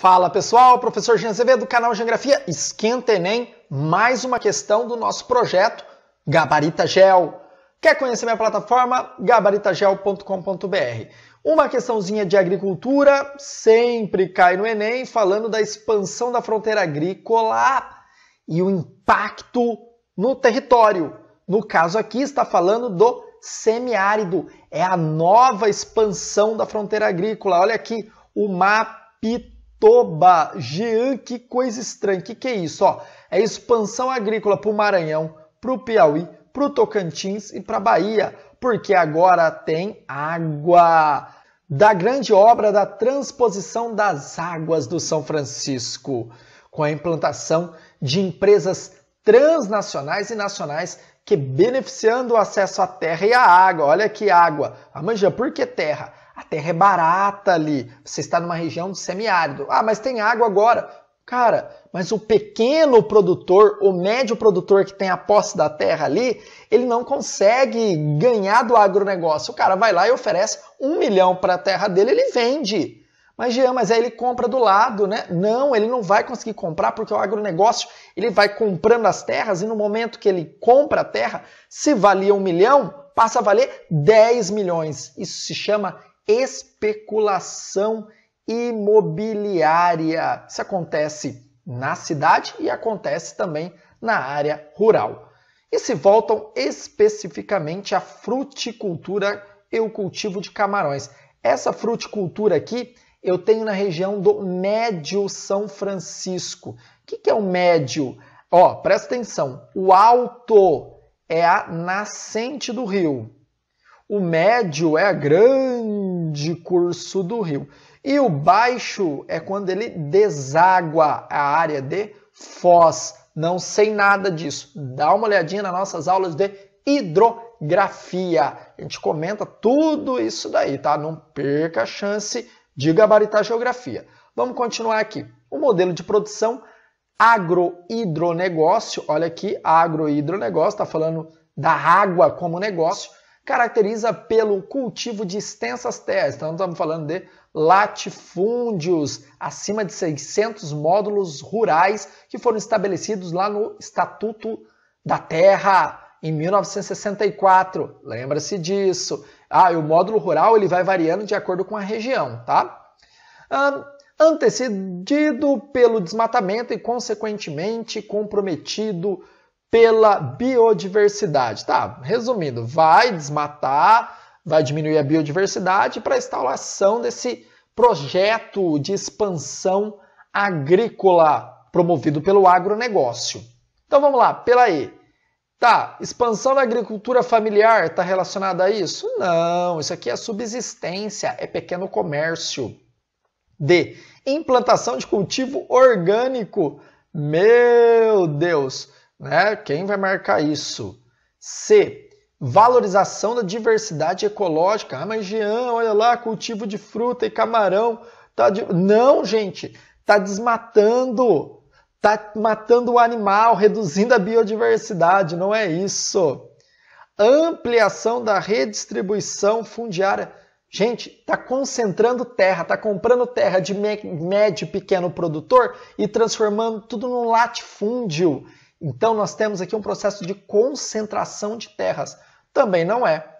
Fala pessoal, professor Jean do canal Geografia Esquenta Enem, mais uma questão do nosso projeto Gabarita Gel. Quer conhecer minha plataforma? gabaritagel.com.br. Uma questãozinha de agricultura sempre cai no Enem, falando da expansão da fronteira agrícola e o impacto no território. No caso aqui, está falando do semiárido, é a nova expansão da fronteira agrícola. Olha aqui o mapa. Toba, Jean, que coisa estranha. O que, que é isso? Ó, é expansão agrícola para o Maranhão, para o Piauí, para o Tocantins e para a Bahia, porque agora tem água. Da grande obra da transposição das águas do São Francisco, com a implantação de empresas transnacionais e nacionais que beneficiando o acesso à terra e à água. Olha que água! Amanja, por que terra? terra é barata ali, você está numa região de semiárido. Ah, mas tem água agora. Cara, mas o pequeno produtor, o médio produtor que tem a posse da terra ali, ele não consegue ganhar do agronegócio. O cara vai lá e oferece um milhão para a terra dele, ele vende. Mas Jean, mas aí ele compra do lado, né? Não, ele não vai conseguir comprar porque o agronegócio ele vai comprando as terras e no momento que ele compra a terra, se valia um milhão, passa a valer 10 milhões. Isso se chama especulação imobiliária. Isso acontece na cidade e acontece também na área rural. E se voltam especificamente à fruticultura e o cultivo de camarões. Essa fruticultura aqui eu tenho na região do Médio São Francisco. O que é o médio? Ó, presta atenção. O alto é a nascente do rio. O médio é a grande de curso do rio. E o baixo é quando ele deságua a área de foz. Não sei nada disso. Dá uma olhadinha nas nossas aulas de hidrografia. A gente comenta tudo isso daí, tá? Não perca a chance de gabaritar geografia. Vamos continuar aqui. O modelo de produção agro-hidronegócio, olha aqui, agro-hidronegócio, está falando da água como negócio caracteriza pelo cultivo de extensas terras. Então, estamos falando de latifúndios, acima de 600 módulos rurais que foram estabelecidos lá no Estatuto da Terra em 1964. Lembra-se disso. Ah, e o módulo rural ele vai variando de acordo com a região, tá? antecedido pelo desmatamento e, consequentemente, comprometido pela biodiversidade. Tá, resumindo, vai desmatar, vai diminuir a biodiversidade para a instalação desse projeto de expansão agrícola promovido pelo agronegócio. Então vamos lá, pela E. Tá, expansão da agricultura familiar está relacionada a isso? Não, isso aqui é subsistência, é pequeno comércio. D. Implantação de cultivo orgânico. Meu Deus! Né? Quem vai marcar isso? C. Valorização da diversidade ecológica. Ah, mas Jean, olha lá, cultivo de fruta e camarão. Tá de... Não, gente, tá desmatando, tá matando o animal, reduzindo a biodiversidade. Não é isso. Ampliação da redistribuição fundiária. Gente, tá concentrando terra, tá comprando terra de médio e pequeno produtor e transformando tudo num latifúndio. Então nós temos aqui um processo de concentração de terras. Também não é.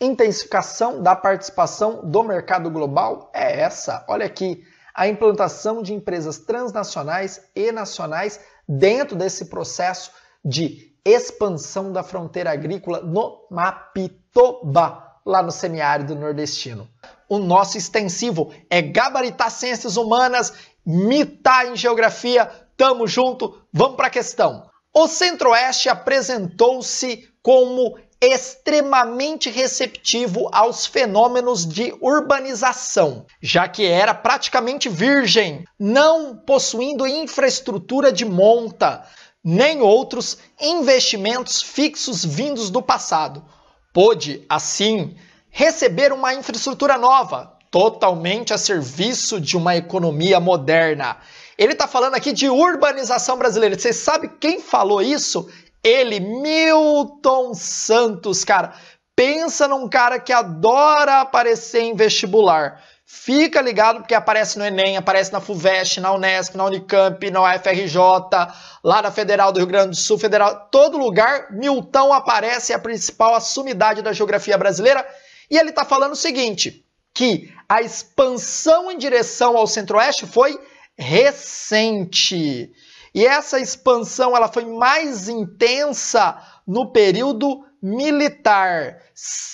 Intensificação da participação do mercado global é essa. Olha aqui, a implantação de empresas transnacionais e nacionais dentro desse processo de expansão da fronteira agrícola no Mapitoba, lá no semiárido nordestino. O nosso extensivo é gabaritar ciências humanas, mitar em geografia. Tamo junto, vamos para a questão. O Centro-Oeste apresentou-se como extremamente receptivo aos fenômenos de urbanização, já que era praticamente virgem, não possuindo infraestrutura de monta, nem outros investimentos fixos vindos do passado. Pôde, assim, receber uma infraestrutura nova, totalmente a serviço de uma economia moderna ele está falando aqui de urbanização brasileira. Você sabe quem falou isso? Ele, Milton Santos, cara. Pensa num cara que adora aparecer em vestibular. Fica ligado porque aparece no Enem, aparece na FUVEST, na Unesp, na Unicamp, na UFRJ, lá na Federal do Rio Grande do Sul, Federal, todo lugar, Milton aparece, é a principal assumidade da geografia brasileira. E ele está falando o seguinte, que a expansão em direção ao Centro-Oeste foi recente. E essa expansão ela foi mais intensa no período militar,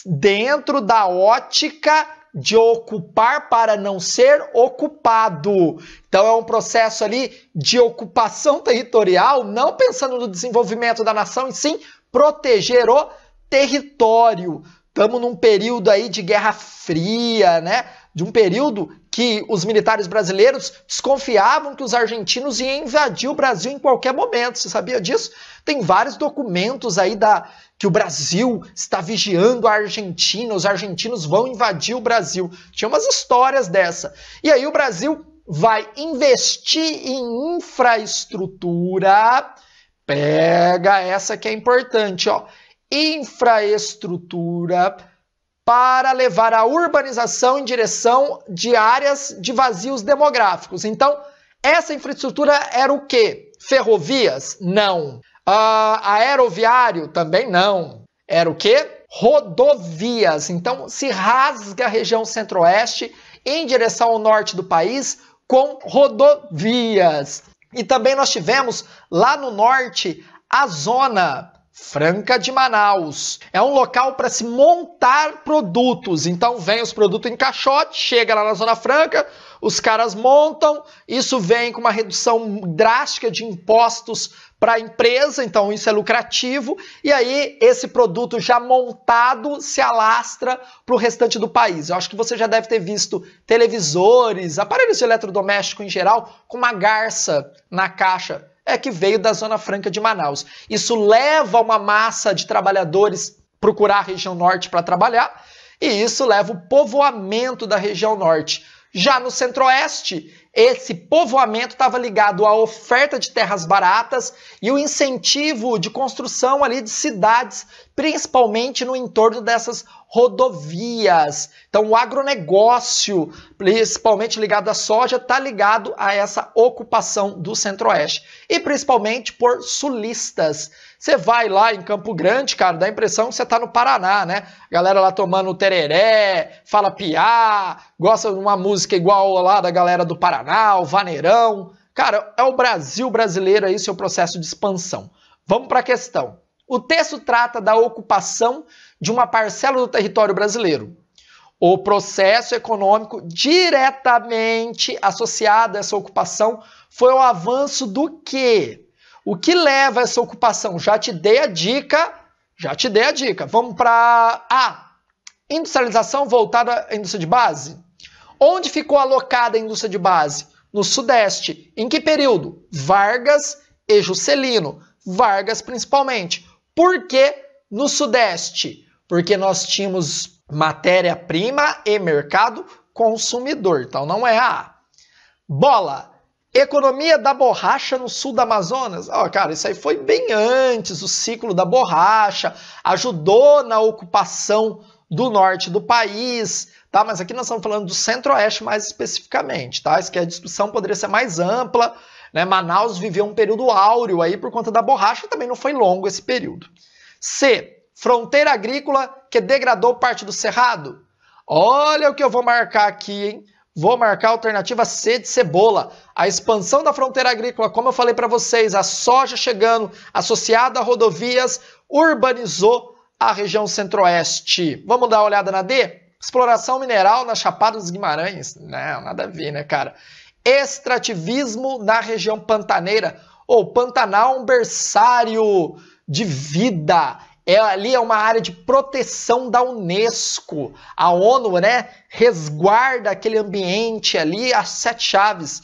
dentro da ótica de ocupar para não ser ocupado. Então é um processo ali de ocupação territorial, não pensando no desenvolvimento da nação, e sim proteger o território. Estamos num período aí de Guerra Fria, né? De um período que os militares brasileiros desconfiavam que os argentinos iam invadir o Brasil em qualquer momento. Você sabia disso? Tem vários documentos aí da que o Brasil está vigiando a Argentina, os argentinos vão invadir o Brasil. Tinha umas histórias dessa. E aí o Brasil vai investir em infraestrutura. Pega essa que é importante, ó. Infraestrutura para levar a urbanização em direção de áreas de vazios demográficos. Então, essa infraestrutura era o quê? Ferrovias? Não. Uh, aeroviário? Também não. Era o quê? Rodovias. Então, se rasga a região centro-oeste em direção ao norte do país com rodovias. E também nós tivemos lá no norte a zona Franca de Manaus. É um local para se montar produtos. Então vem os produtos em caixote, chega lá na Zona Franca, os caras montam, isso vem com uma redução drástica de impostos para a empresa, então isso é lucrativo, e aí esse produto já montado se alastra para o restante do país. Eu acho que você já deve ter visto televisores, aparelhos eletrodoméstico em geral, com uma garça na caixa é que veio da Zona Franca de Manaus. Isso leva uma massa de trabalhadores procurar a região norte para trabalhar, e isso leva o povoamento da região norte. Já no centro-oeste, esse povoamento estava ligado à oferta de terras baratas e o incentivo de construção ali de cidades principalmente no entorno dessas rodovias. Então, o agronegócio, principalmente ligado à soja, está ligado a essa ocupação do Centro-Oeste. E principalmente por sulistas. Você vai lá em Campo Grande, cara, dá a impressão que você está no Paraná, né? galera lá tomando tereré, fala piá, gosta de uma música igual lá da galera do Paraná, o Vaneirão. Cara, é o Brasil brasileiro aí, seu processo de expansão. Vamos para a questão. O texto trata da ocupação de uma parcela do território brasileiro. O processo econômico diretamente associado a essa ocupação foi o avanço do quê? O que leva a essa ocupação? Já te dei a dica, já te dei a dica. Vamos para A. Industrialização voltada à indústria de base. Onde ficou alocada a indústria de base? No Sudeste. Em que período? Vargas e Juscelino. Vargas principalmente. Por que no Sudeste? Porque nós tínhamos matéria-prima e mercado consumidor, então não é A. Bola. Economia da borracha no sul do Amazonas. Ó, oh, cara, isso aí foi bem antes o ciclo da borracha, ajudou na ocupação do norte do país, tá? Mas aqui nós estamos falando do centro-oeste mais especificamente, tá? Isso que a discussão poderia ser mais ampla, né? Manaus viveu um período áureo aí por conta da borracha, também não foi longo esse período. C. Fronteira agrícola que degradou parte do cerrado. Olha o que eu vou marcar aqui, hein? Vou marcar a alternativa C de cebola. A expansão da fronteira agrícola, como eu falei para vocês, a soja chegando associada a rodovias urbanizou a região centro-oeste. Vamos dar uma olhada na D? Exploração mineral na Chapada dos Guimarães? Não, nada a ver, né, cara? extrativismo na região pantaneira. O Pantanal é um berçário de vida. É, ali é uma área de proteção da Unesco. A ONU, né, resguarda aquele ambiente ali, as sete chaves.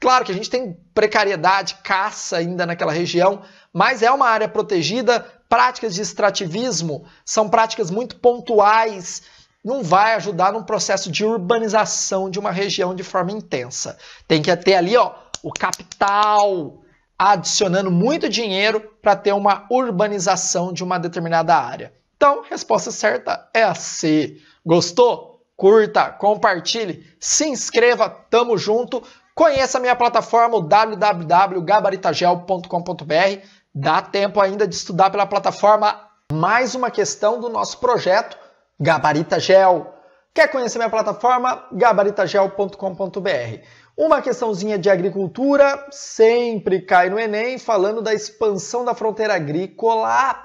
Claro que a gente tem precariedade, caça ainda naquela região, mas é uma área protegida. Práticas de extrativismo são práticas muito pontuais não vai ajudar num processo de urbanização de uma região de forma intensa. Tem que ter ali ó, o capital adicionando muito dinheiro para ter uma urbanização de uma determinada área. Então, resposta certa é a C. Gostou? Curta, compartilhe, se inscreva, tamo junto. Conheça a minha plataforma www.gabaritagel.com.br. Dá tempo ainda de estudar pela plataforma mais uma questão do nosso projeto Gabarita Gel. Quer conhecer minha plataforma? gabaritagel.com.br. Uma questãozinha de agricultura sempre cai no Enem, falando da expansão da fronteira agrícola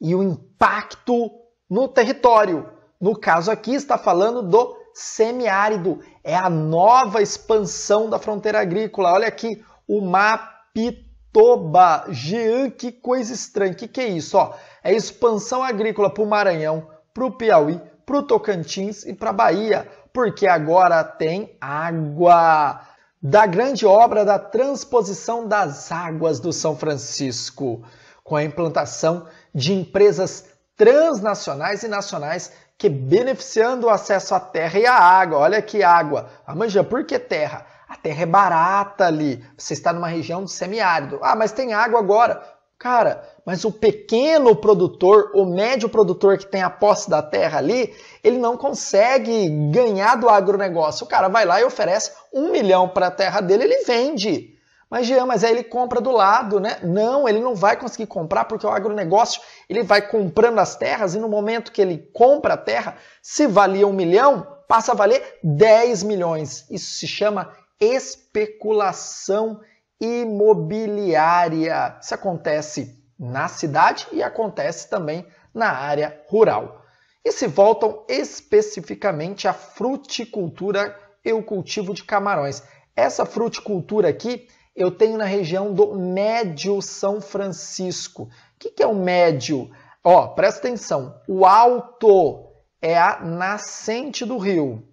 e o impacto no território. No caso aqui, está falando do semiárido. É a nova expansão da fronteira agrícola. Olha aqui, o Mapitoba. Jean, que coisa estranha. O que, que é isso? Ó, é expansão agrícola para o Maranhão para o Piauí, para o Tocantins e para a Bahia, porque agora tem água da grande obra da transposição das águas do São Francisco, com a implantação de empresas transnacionais e nacionais que beneficiando o acesso à terra e à água. Olha que água. Amanja, por que terra? A terra é barata ali. Você está numa região de semiárido. Ah, mas tem água agora. Cara, mas o pequeno produtor, o médio produtor que tem a posse da terra ali, ele não consegue ganhar do agronegócio. O cara vai lá e oferece um milhão para a terra dele, ele vende. Mas Jean, mas aí ele compra do lado, né? Não, ele não vai conseguir comprar porque o agronegócio ele vai comprando as terras e no momento que ele compra a terra, se valia um milhão, passa a valer 10 milhões. Isso se chama especulação imobiliária. Isso acontece na cidade e acontece também na área rural. E se voltam especificamente à fruticultura e o cultivo de camarões. Essa fruticultura aqui eu tenho na região do Médio São Francisco. O que, que é o médio? Ó, presta atenção. O alto é a nascente do rio.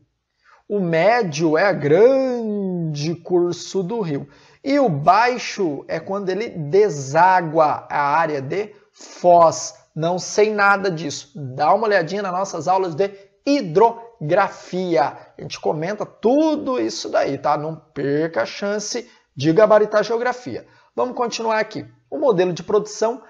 O médio é a grande curso do rio. E o baixo é quando ele deságua a área de Foz. Não sei nada disso. Dá uma olhadinha nas nossas aulas de hidrografia. A gente comenta tudo isso daí, tá? Não perca a chance de gabaritar geografia. Vamos continuar aqui. O modelo de produção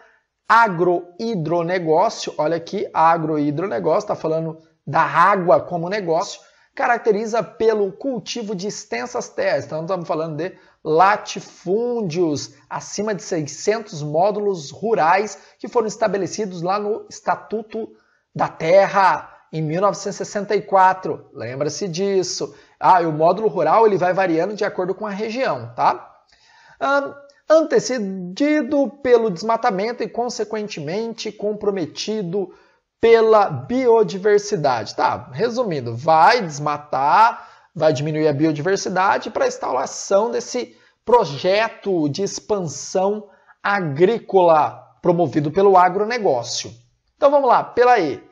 agro-hidro agro-hidronegócio. olha aqui, agro-hidro agro-hidronegócio. está falando da água como negócio, caracteriza pelo cultivo de extensas terras. Então, estamos falando de latifúndios, acima de 600 módulos rurais que foram estabelecidos lá no Estatuto da Terra em 1964. Lembra-se disso. Ah, e o módulo rural ele vai variando de acordo com a região, tá? antecedido pelo desmatamento e, consequentemente, comprometido pela biodiversidade. Tá, resumindo, vai desmatar, vai diminuir a biodiversidade para a instalação desse projeto de expansão agrícola promovido pelo agronegócio. Então vamos lá, pela E.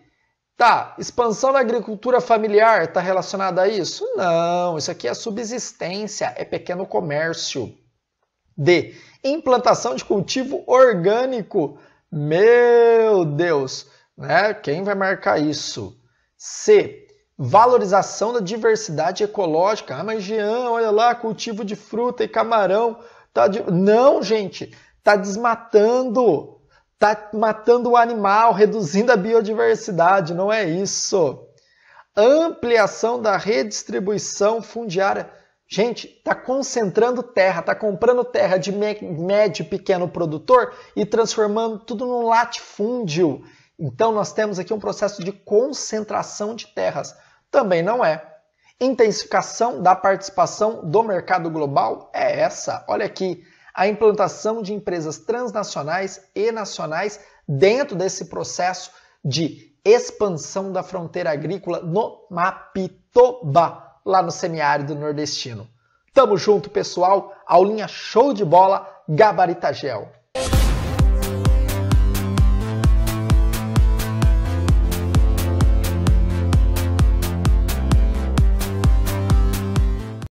Tá, expansão da agricultura familiar está relacionada a isso? Não, isso aqui é subsistência, é pequeno comércio. D. Implantação de cultivo orgânico. Meu Deus, né? Quem vai marcar isso? C. Valorização da diversidade ecológica. Ah, mas Jean, olha lá, cultivo de fruta e camarão. Tá de... Não, gente, tá desmatando, tá matando o animal, reduzindo a biodiversidade. Não é isso. Ampliação da redistribuição fundiária. Gente, tá concentrando terra, tá comprando terra de médio e pequeno produtor e transformando tudo num latifúndio. Então, nós temos aqui um processo de concentração de terras. Também não é. Intensificação da participação do mercado global é essa. Olha aqui, a implantação de empresas transnacionais e nacionais dentro desse processo de expansão da fronteira agrícola no Mapitoba, lá no semiárido nordestino. Tamo junto, pessoal. Aulinha show de bola, Gabarita Gel.